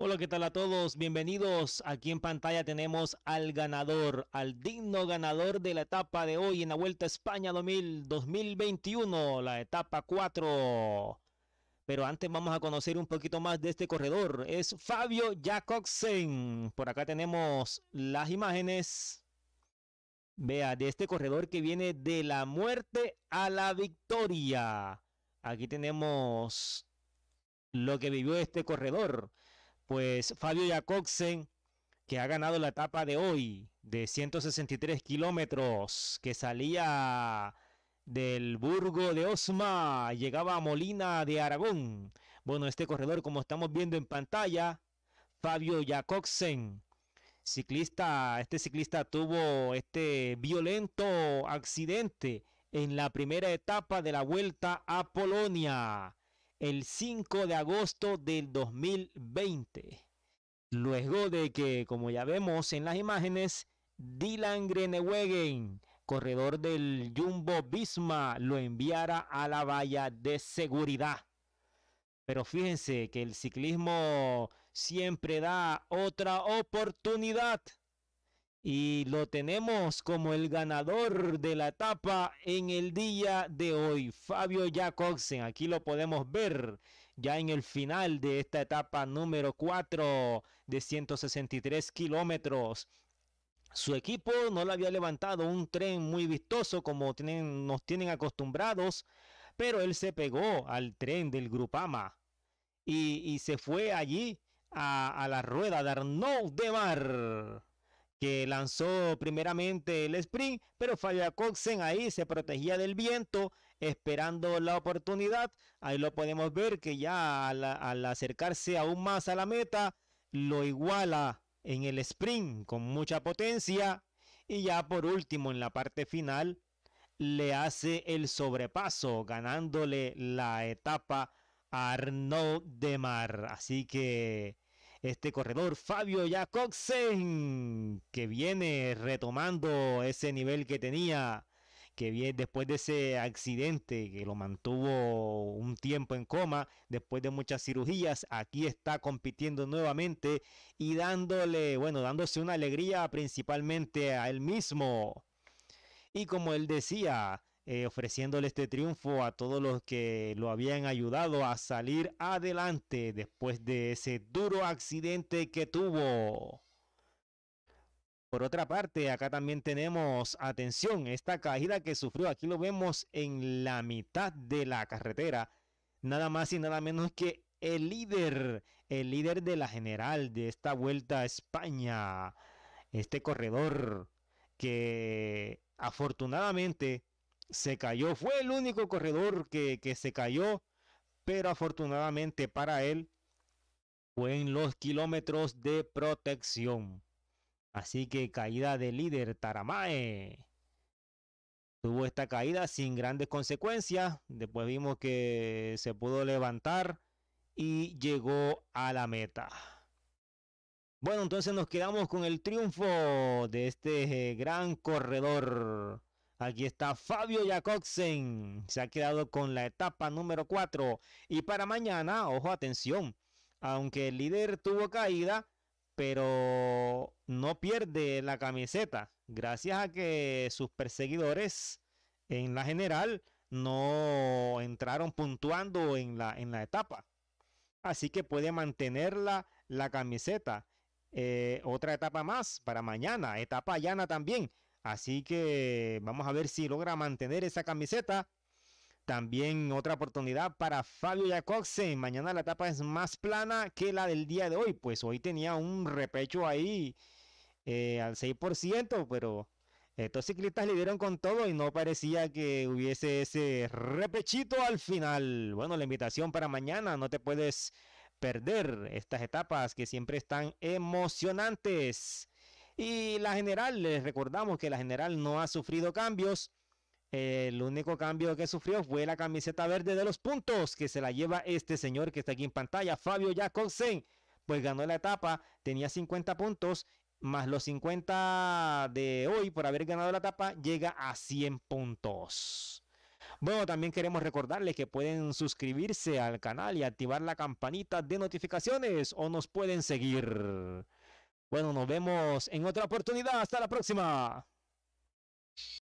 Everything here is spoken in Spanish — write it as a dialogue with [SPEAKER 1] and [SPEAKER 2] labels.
[SPEAKER 1] Hola, ¿qué tal a todos? Bienvenidos. Aquí en pantalla tenemos al ganador, al digno ganador de la etapa de hoy en la Vuelta a España 2021, la etapa 4. Pero antes vamos a conocer un poquito más de este corredor. Es Fabio Jacobsen. Por acá tenemos las imágenes. Vea, de este corredor que viene de la muerte a la victoria. Aquí tenemos lo que vivió este corredor pues Fabio Jacobsen, que ha ganado la etapa de hoy de 163 kilómetros, que salía del Burgo de Osma, llegaba a Molina de Aragón. Bueno, este corredor, como estamos viendo en pantalla, Fabio Jacobsen, ciclista, este ciclista tuvo este violento accidente en la primera etapa de la vuelta a Polonia el 5 de agosto del 2020. Luego de que, como ya vemos en las imágenes, Dylan Grenewegen, corredor del Jumbo Visma, lo enviara a la valla de seguridad. Pero fíjense que el ciclismo siempre da otra oportunidad y lo tenemos como el ganador de la etapa en el día de hoy, Fabio Jacobsen. Aquí lo podemos ver ya en el final de esta etapa número 4 de 163 kilómetros. Su equipo no le había levantado un tren muy vistoso como nos tienen acostumbrados, pero él se pegó al tren del Grupama y, y se fue allí a, a la rueda de Arnaud de Mar que lanzó primeramente el sprint, pero Falla Coxen ahí se protegía del viento, esperando la oportunidad. Ahí lo podemos ver que ya al, acercarse aún más a la meta, lo iguala en el sprint con mucha potencia. Y ya por último, en la parte final, le hace el sobrepaso, ganándole la etapa a Arnaud Demar. Así que este corredor Fabio Jacobsen, que viene retomando ese nivel que tenía, que viene después de ese accidente que lo mantuvo un tiempo en coma, después de muchas cirugías, aquí está compitiendo nuevamente y dándole, bueno, dándose una alegría principalmente a él mismo. Y como él decía, eh, ofreciéndole este triunfo a todos los que lo habían ayudado a salir adelante después de ese duro accidente que tuvo. Por otra parte, acá también tenemos, atención, esta caída que sufrió, aquí lo vemos en la mitad de la carretera, nada más y nada menos que el líder, el líder de la general de esta vuelta a España, este corredor que afortunadamente se cayó, fue el único corredor que, que se cayó, pero afortunadamente para él fue en los kilómetros de protección. Así que caída de líder Taramae. Tuvo esta caída sin grandes consecuencias. Después vimos que se pudo levantar y llegó a la meta. Bueno, entonces nos quedamos con el triunfo de este eh, gran corredor Aquí está Fabio Jacobsen. Se ha quedado con la etapa número 4. Y para mañana, ojo, atención. Aunque el líder tuvo caída, pero no pierde la camiseta. Gracias a que sus perseguidores en la general no entraron puntuando en la, en la etapa. Así que puede mantenerla la camiseta. Eh, otra etapa más para mañana. Etapa llana también. Así que vamos a ver si logra mantener esa camiseta. También otra oportunidad para Fabio Jacobsen. Mañana la etapa es más plana que la del día de hoy. Pues hoy tenía un repecho ahí eh, al 6%, pero estos ciclistas le dieron con todo y no parecía que hubiese ese repechito al final. Bueno, la invitación para mañana, no te puedes perder estas etapas que siempre están emocionantes. Y la general, les recordamos que la general no ha sufrido cambios. el único cambio que sufrió fue la camiseta verde de los puntos que se la lleva este señor que está aquí en pantalla, Fabio Jacobsen. Pues ganó la etapa, tenía 50 puntos, más los 50 de hoy por haber ganado la etapa, llega a 100 puntos. Bueno, también queremos recordarles que pueden suscribirse al canal y activar la campanita de notificaciones o nos pueden seguir bueno, nos vemos en otra oportunidad. Hasta la próxima.